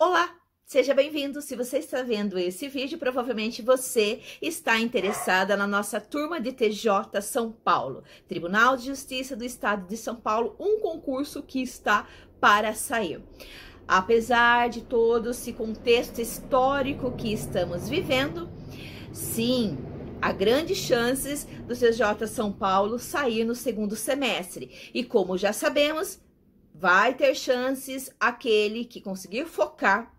Olá, seja bem-vindo. Se você está vendo esse vídeo, provavelmente você está interessada na nossa turma de TJ São Paulo, Tribunal de Justiça do Estado de São Paulo, um concurso que está para sair. Apesar de todo esse contexto histórico que estamos vivendo, sim, há grandes chances do TJ São Paulo sair no segundo semestre. E como já sabemos, vai ter chances aquele que conseguir focar,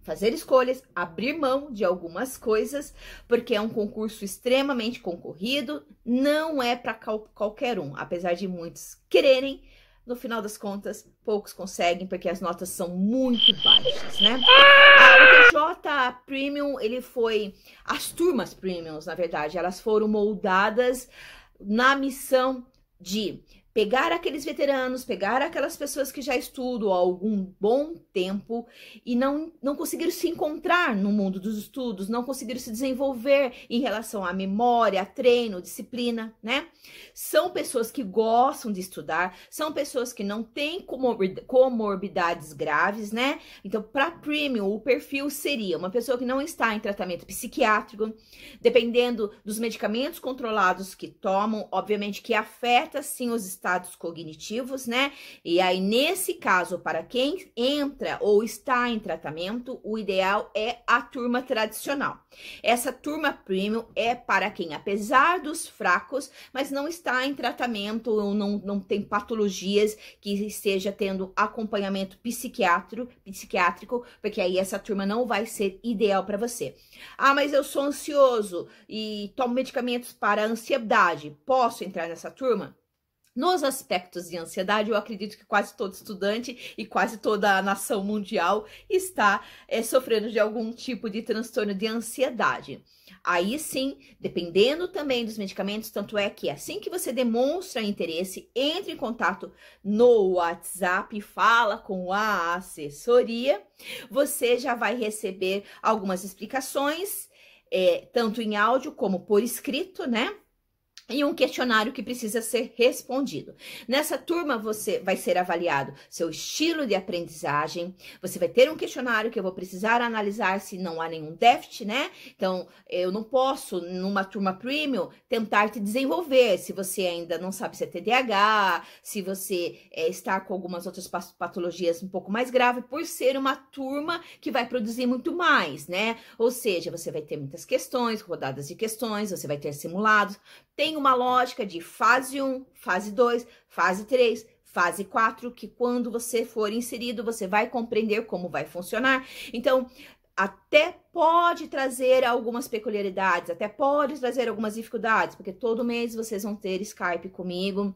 fazer escolhas, abrir mão de algumas coisas, porque é um concurso extremamente concorrido, não é para qualquer um, apesar de muitos quererem. No final das contas, poucos conseguem porque as notas são muito baixas, né? A UTJ Premium, ele foi as turmas Premiums, na verdade, elas foram moldadas na missão de pegar aqueles veteranos, pegar aquelas pessoas que já estudam há algum bom tempo e não, não conseguiram se encontrar no mundo dos estudos, não conseguiram se desenvolver em relação à memória, treino, disciplina, né? São pessoas que gostam de estudar, são pessoas que não têm comorbidades graves, né? Então, para premium, o perfil seria uma pessoa que não está em tratamento psiquiátrico, dependendo dos medicamentos controlados que tomam, obviamente que afeta sim os estados cognitivos, né? E aí, nesse caso, para quem entra ou está em tratamento, o ideal é a turma tradicional. Essa turma premium é para quem, apesar dos fracos, mas não está em tratamento ou não, não tem patologias que esteja tendo acompanhamento psiquiátrico, psiquiátrico, porque aí essa turma não vai ser ideal para você. Ah, mas eu sou ansioso e tomo medicamentos para ansiedade. Posso entrar nessa turma? Nos aspectos de ansiedade, eu acredito que quase todo estudante e quase toda a nação mundial está é, sofrendo de algum tipo de transtorno de ansiedade. Aí sim, dependendo também dos medicamentos, tanto é que assim que você demonstra interesse, entre em contato no WhatsApp, fala com a assessoria, você já vai receber algumas explicações, é, tanto em áudio como por escrito, né? e um questionário que precisa ser respondido. Nessa turma você vai ser avaliado seu estilo de aprendizagem, você vai ter um questionário que eu vou precisar analisar se não há nenhum déficit, né? Então, eu não posso numa turma premium tentar te desenvolver se você ainda não sabe se é TDAH, se você é, está com algumas outras patologias um pouco mais graves, por ser uma turma que vai produzir muito mais, né? Ou seja, você vai ter muitas questões, rodadas de questões, você vai ter simulados tem uma lógica de fase 1, fase 2, fase 3, fase 4, que quando você for inserido, você vai compreender como vai funcionar. Então, até pode trazer algumas peculiaridades, até pode trazer algumas dificuldades, porque todo mês vocês vão ter Skype comigo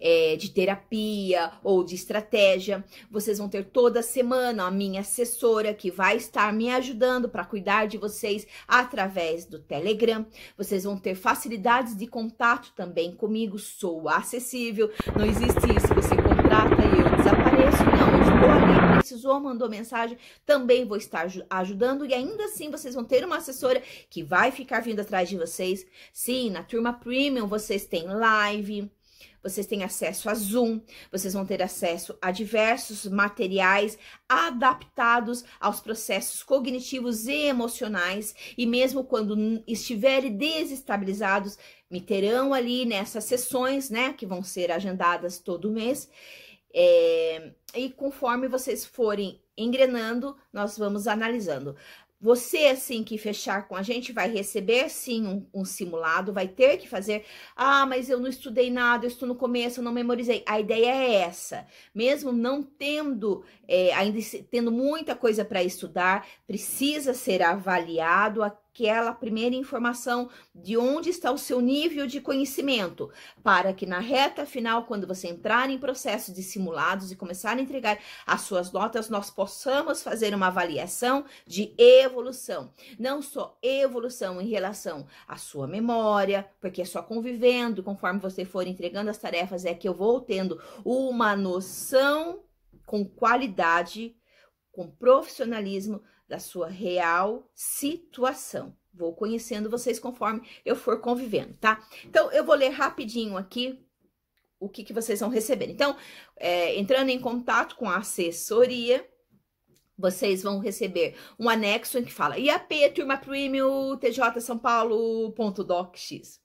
é, de terapia ou de estratégia. Vocês vão ter toda semana a minha assessora que vai estar me ajudando para cuidar de vocês através do Telegram. Vocês vão ter facilidades de contato também comigo, sou acessível. Não existe isso, você contrata e eu desapareço. Não, eu estou ali precisou, mandou mensagem, também vou estar ajudando e ainda assim vocês vão ter uma assessora que vai ficar vindo atrás de vocês. Sim, na turma premium vocês têm live, vocês têm acesso a Zoom, vocês vão ter acesso a diversos materiais adaptados aos processos cognitivos e emocionais, e mesmo quando estiverem desestabilizados, me terão ali nessas sessões, né, que vão ser agendadas todo mês. É, e conforme vocês forem engrenando, nós vamos analisando. Você, assim, que fechar com a gente, vai receber, sim, um, um, simulado, vai ter que fazer. Ah, mas eu não estudei nada, eu estou no começo, eu não memorizei. A ideia é essa. Mesmo não tendo, é, ainda tendo muita coisa para estudar, precisa ser avaliado aqui que ela é a primeira informação de onde está o seu nível de conhecimento, para que na reta final, quando você entrar em processo de simulados e começar a entregar as suas notas, nós possamos fazer uma avaliação de evolução. Não só evolução em relação à sua memória, porque é só convivendo, conforme você for entregando as tarefas, é que eu vou tendo uma noção com qualidade, com profissionalismo da sua real situação. Vou conhecendo vocês conforme eu for convivendo, tá? Então, eu vou ler rapidinho aqui o que, que vocês vão receber. Então, é, entrando em contato com a assessoria, vocês vão receber um anexo em que fala IAP, turma premium, TJ São Paulo, ponto docx.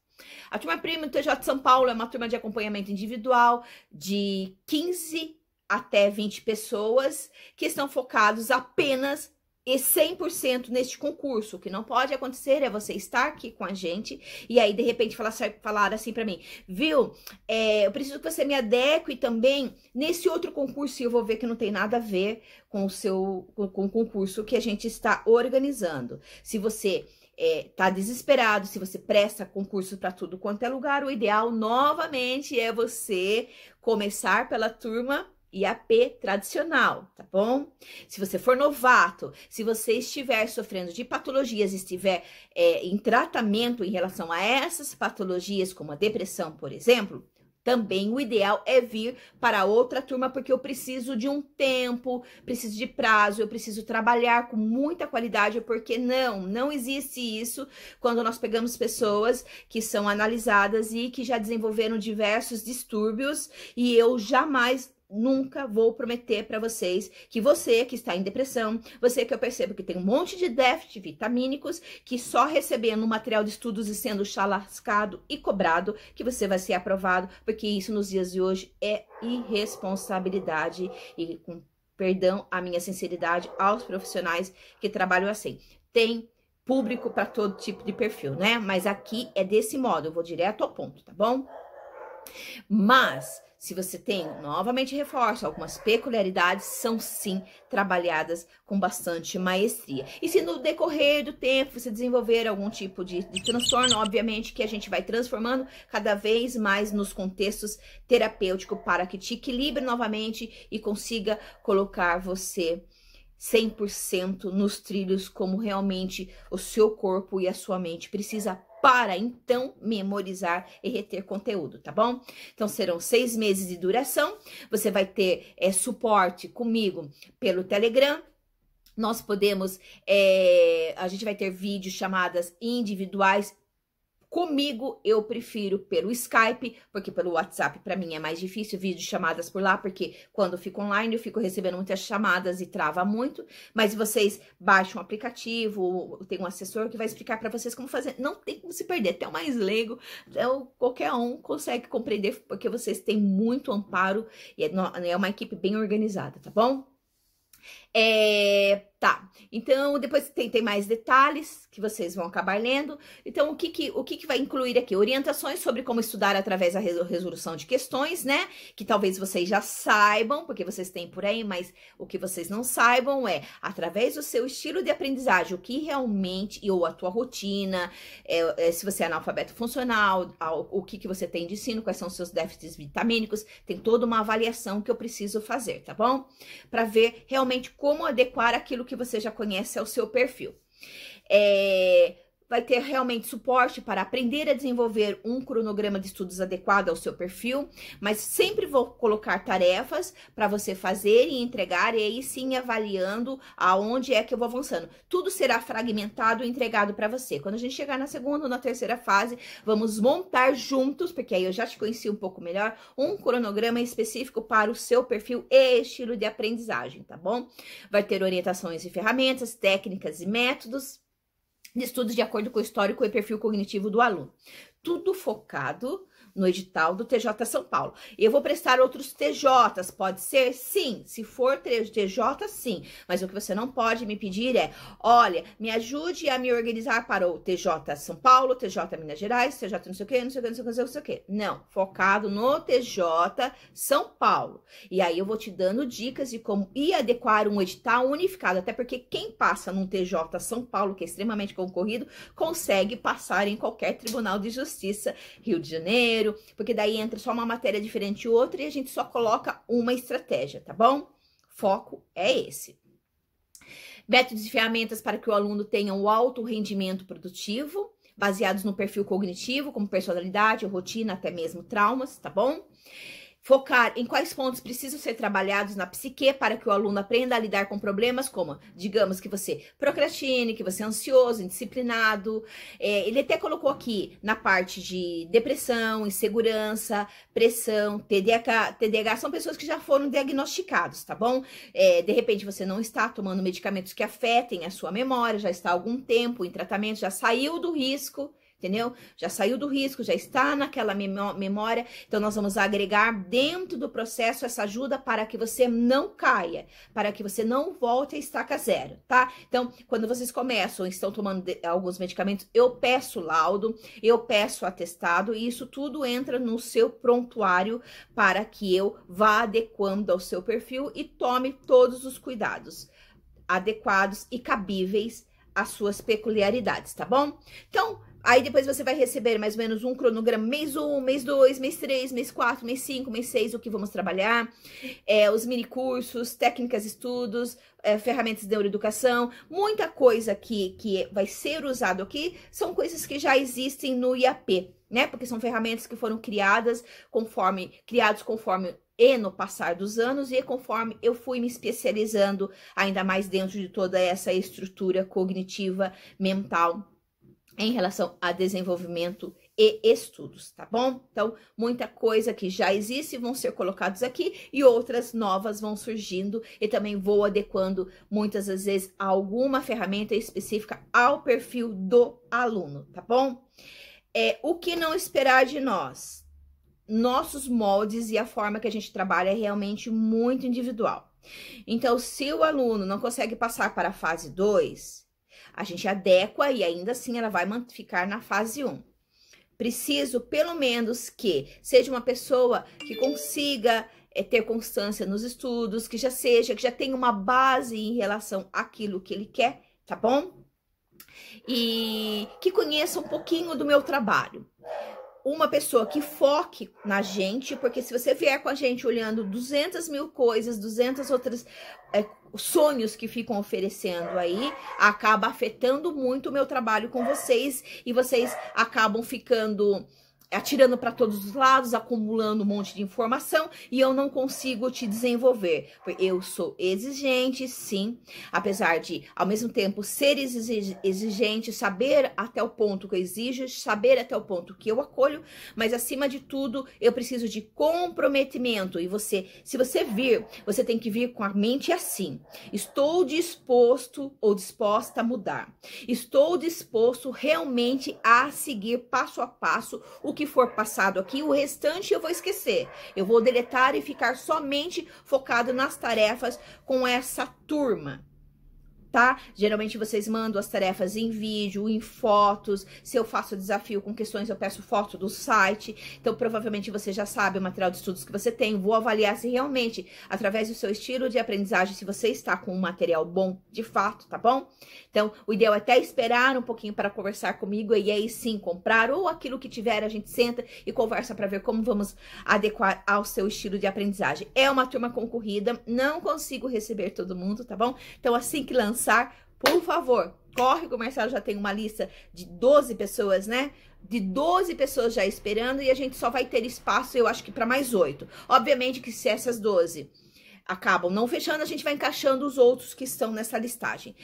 A turma premium TJ São Paulo é uma turma de acompanhamento individual de 15 até 20 pessoas que estão focados apenas e 100% neste concurso. O que não pode acontecer é você estar aqui com a gente e aí de repente falar, falar assim para mim, viu? É, eu preciso que você me adeque também nesse outro concurso e eu vou ver que não tem nada a ver com o seu com, o concurso que a gente está organizando. Se você é, tá desesperado, se você presta concurso para tudo quanto é lugar, o ideal novamente é você começar pela turma IAP tradicional, tá bom? Se você for novato, se você estiver sofrendo de patologias, estiver é, em tratamento em relação a essas patologias, como a depressão, por exemplo, também o ideal é vir para outra turma, porque eu preciso de um tempo, preciso de prazo, eu preciso trabalhar com muita qualidade, porque não, não existe isso quando nós pegamos pessoas que são analisadas e que já desenvolveram diversos distúrbios, e eu jamais nunca vou prometer para vocês que você que está em depressão, você que eu percebo que tem um monte de déficit vitamínicos, que só recebendo material de estudos e sendo chalascado e cobrado, que você vai ser aprovado, porque isso nos dias de hoje é irresponsabilidade e com perdão a minha sinceridade aos profissionais que trabalham assim. Tem público para todo tipo de perfil, né? Mas aqui é desse modo, eu vou direto ao ponto, tá bom? Mas, se você tem, novamente reforço, algumas peculiaridades são sim trabalhadas com bastante maestria. E se no decorrer do tempo você desenvolver algum tipo de, de transtorno, obviamente que a gente vai transformando cada vez mais nos contextos terapêuticos para que te equilibre novamente e consiga colocar você 100% nos trilhos como realmente o seu corpo e a sua mente precisa para então memorizar e reter conteúdo, tá bom? Então serão seis meses de duração. Você vai ter é, suporte comigo pelo Telegram. Nós podemos, é, a gente vai ter vídeos chamadas individuais Comigo eu prefiro pelo Skype, porque pelo WhatsApp para mim é mais difícil, vídeo chamadas por lá, porque quando eu fico online eu fico recebendo muitas chamadas e trava muito, mas vocês baixam o aplicativo, tem um assessor que vai explicar para vocês como fazer, não tem como se perder, até o mais leigo, qualquer um consegue compreender, porque vocês têm muito amparo e é, é uma equipe bem organizada, tá bom? É, Tá, então depois tem, tem mais detalhes que vocês vão acabar lendo. Então, o que, que, o que, que vai incluir aqui? Orientações sobre como estudar através da resolução de questões, né? Que talvez vocês já saibam, porque vocês têm por aí, mas o que vocês não saibam é, através do seu estilo de aprendizagem, o que realmente, ou a tua rotina, é, é, se você é analfabeto funcional, ao, o que, que você tem de ensino, quais são os seus déficits vitamínicos, tem toda uma avaliação que eu preciso fazer, tá bom? Para ver realmente como adequar aquilo que que você já conhece, é o seu perfil. É, vai ter realmente suporte para aprender a desenvolver um cronograma de estudos adequado ao seu perfil, mas sempre vou colocar tarefas para você fazer e entregar, e aí sim avaliando aonde é que eu vou avançando. Tudo será fragmentado e entregado para você. Quando a gente chegar na segunda ou na terceira fase, vamos montar juntos, porque aí eu já te conheci um pouco melhor, um cronograma específico para o seu perfil e estilo de aprendizagem, tá bom? Vai ter orientações e ferramentas, técnicas e métodos de estudos de acordo com o histórico e perfil cognitivo do aluno. Tudo focado no edital do TJ São Paulo. Eu vou prestar outros TJs, pode ser? Sim, se for TJ, sim. Mas o que você não pode me pedir é, olha, me ajude a me organizar para o TJ São Paulo, TJ Minas Gerais, TJ não sei o quê, não sei o que, não sei o quê, não sei o quê. Não, focado no TJ São Paulo. E aí eu vou te dando dicas de como ir adequar um edital unificado, até porque quem passa num TJ São Paulo, que é extremamente concorrido, consegue passar em qualquer tribunal de justiça, Rio de Janeiro, porque daí entra só uma matéria diferente de outra e a gente só coloca uma estratégia, tá bom? Foco é esse. Métodos e ferramentas para que o aluno tenha um alto rendimento produtivo, baseados no perfil cognitivo, como personalidade, rotina, até mesmo traumas, tá bom? Focar em quais pontos precisam ser trabalhados na psique para que o aluno aprenda a lidar com problemas como, digamos que você procrastine, que você é ansioso, indisciplinado. É, ele até colocou aqui na parte de depressão, insegurança, pressão, TDAH, TDAH são pessoas que já foram diagnosticadas, tá bom? É, de repente você não está tomando medicamentos que afetem a sua memória, já está há algum tempo em tratamento, já saiu do risco entendeu? Já saiu do risco, já está naquela memória. Então, nós vamos agregar dentro do processo essa ajuda para que você não caia, para que você não volte a estaca zero, tá? Então, quando vocês começam, estão tomando alguns medicamentos, eu peço laudo, eu peço atestado, e isso tudo entra no seu prontuário para que eu vá adequando ao seu perfil e tome todos os cuidados adequados e cabíveis às suas peculiaridades, tá bom? Então, Aí depois você vai receber mais ou menos um cronograma, mês 1, um, mês 2, mês 3, mês 4, mês 5, mês 6, o que vamos trabalhar, é, os mini cursos, técnicas, estudos, é, ferramentas de neuroeducação, muita coisa aqui que vai ser usado aqui, são coisas que já existem no IAP, né? Porque são ferramentas que foram criadas conforme, criados conforme e no passar dos anos e conforme eu fui me especializando ainda mais dentro de toda essa estrutura cognitiva mental em relação a desenvolvimento e estudos, tá bom? Então, muita coisa que já existe vão ser colocados aqui e outras novas vão surgindo e também vou adequando muitas das vezes alguma ferramenta específica ao perfil do aluno, tá bom? É, o que não esperar de nós? Nossos moldes e a forma que a gente trabalha é realmente muito individual. Então, se o aluno não consegue passar para a fase 2, a gente adequa e ainda assim ela vai ficar na fase 1. Preciso, pelo menos, que seja uma pessoa que consiga é, ter constância nos estudos, que já seja, que já tenha uma base em relação àquilo que ele quer, tá bom? E que conheça um pouquinho do meu trabalho uma pessoa que foque na gente, porque se você vier com a gente olhando 200 mil coisas, 200 outros é, sonhos que ficam oferecendo aí, acaba afetando muito o meu trabalho com vocês e vocês acabam ficando atirando para todos os lados, acumulando um monte de informação e eu não consigo te desenvolver. Eu sou exigente, sim, apesar de, ao mesmo tempo, ser exigente, saber até o ponto que eu exijo, saber até o ponto que eu acolho, mas acima de tudo, eu preciso de comprometimento. E você, se você vir, você tem que vir com a mente assim: estou disposto ou disposta a mudar, estou disposto realmente a seguir passo a passo o que que for passado aqui, o restante eu vou esquecer. Eu vou deletar e ficar somente focado nas tarefas com essa turma tá? Geralmente vocês mandam as tarefas em vídeo, em fotos. Se eu faço desafio com questões, eu peço foto do site. Então, provavelmente você já sabe o material de estudos que você tem. Vou avaliar se realmente, através do seu estilo de aprendizagem, se você está com um material bom de fato, tá bom? Então, o ideal é até esperar um pouquinho para conversar comigo e aí sim comprar ou aquilo que tiver, a gente senta e conversa para ver como vamos adequar ao seu estilo de aprendizagem. É uma turma concorrida, não consigo receber todo mundo, tá bom? Então, assim que lançar pensar, por favor, corre que o Marcelo já tem uma lista de 12 pessoas, né? De 12 pessoas já esperando e a gente só vai ter espaço, eu acho que para mais oito. Obviamente que se essas 12 acabam não fechando, a gente vai encaixando os outros que estão nessa listagem.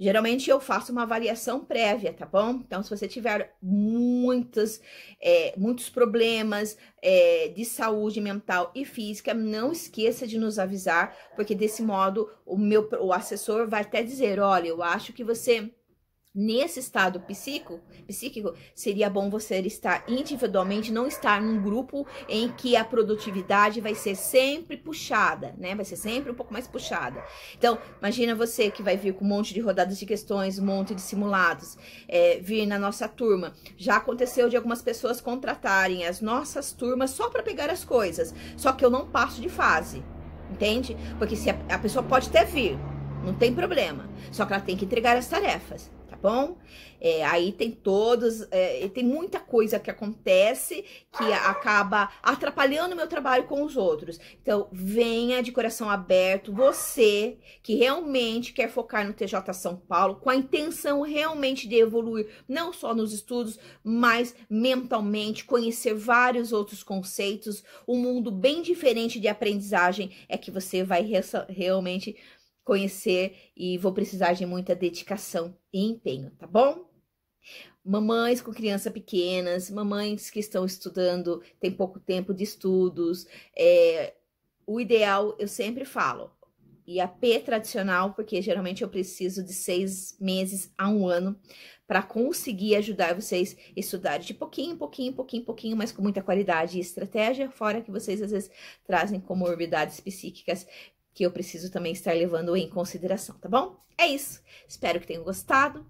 Geralmente eu faço uma avaliação prévia, tá bom? Então, se você tiver muitas, é, muitos problemas é, de saúde mental e física, não esqueça de nos avisar, porque desse modo o meu o assessor vai até dizer: olha, eu acho que você Nesse estado psíquico, psíquico, seria bom você estar individualmente, não estar num grupo em que a produtividade vai ser sempre puxada, né? Vai ser sempre um pouco mais puxada. Então, imagina você que vai vir com um monte de rodadas de questões, um monte de simulados, é, vir na nossa turma. Já aconteceu de algumas pessoas contratarem as nossas turmas só para pegar as coisas, só que eu não passo de fase, entende? Porque se a, a pessoa pode até vir, não tem problema, só que ela tem que entregar as tarefas. Japão. É, aí tem todos, é, tem muita coisa que acontece que acaba atrapalhando o meu trabalho com os outros. Então, venha de coração aberto, você que realmente quer focar no TJ São Paulo, com a intenção realmente de evoluir, não só nos estudos, mas mentalmente, conhecer vários outros conceitos, um mundo bem diferente de aprendizagem é que você vai realmente conhecer e vou precisar de muita dedicação e empenho, tá bom? Mamães com crianças pequenas, mamães que estão estudando, tem pouco tempo de estudos. É, o ideal, eu sempre falo, e a P tradicional, porque geralmente eu preciso de seis meses a um ano para conseguir ajudar vocês a estudar de pouquinho, pouquinho, pouquinho, pouquinho, mas com muita qualidade e estratégia, fora que vocês às vezes trazem comorbidades psíquicas que eu preciso também estar levando em consideração, tá bom? É isso. Espero que tenham gostado.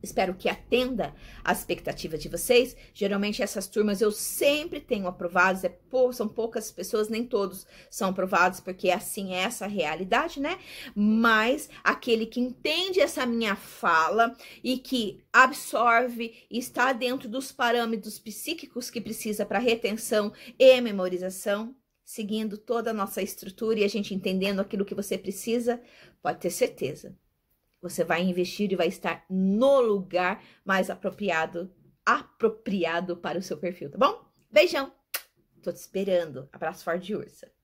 Espero que atenda a expectativa de vocês. Geralmente essas turmas eu sempre tenho aprovados, é pou, são poucas pessoas, nem todos são aprovados, porque assim é essa realidade, né? Mas aquele que entende essa minha fala e que absorve está dentro dos parâmetros psíquicos que precisa para retenção e memorização, seguindo toda a nossa estrutura e a gente entendendo aquilo que você precisa, pode ter certeza. Você vai investir e vai estar no lugar mais apropriado, apropriado para o seu perfil, tá bom? Beijão! Tô te esperando. Abraço forte de ursa.